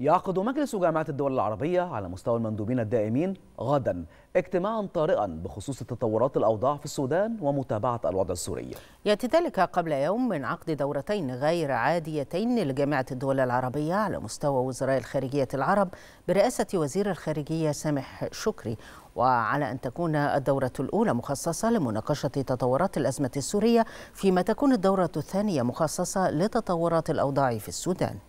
يعقد مجلس جامعة الدول العربية على مستوى المندوبين الدائمين غدا اجتماعا طارئا بخصوص تطورات الأوضاع في السودان ومتابعة الوضع السوري يأتي ذلك قبل يوم من عقد دورتين غير عاديتين لجامعة الدول العربية على مستوى وزراء الخارجية العرب برئاسة وزير الخارجية سامح شكري وعلى أن تكون الدورة الأولى مخصصة لمناقشة تطورات الأزمة السورية فيما تكون الدورة الثانية مخصصة لتطورات الأوضاع في السودان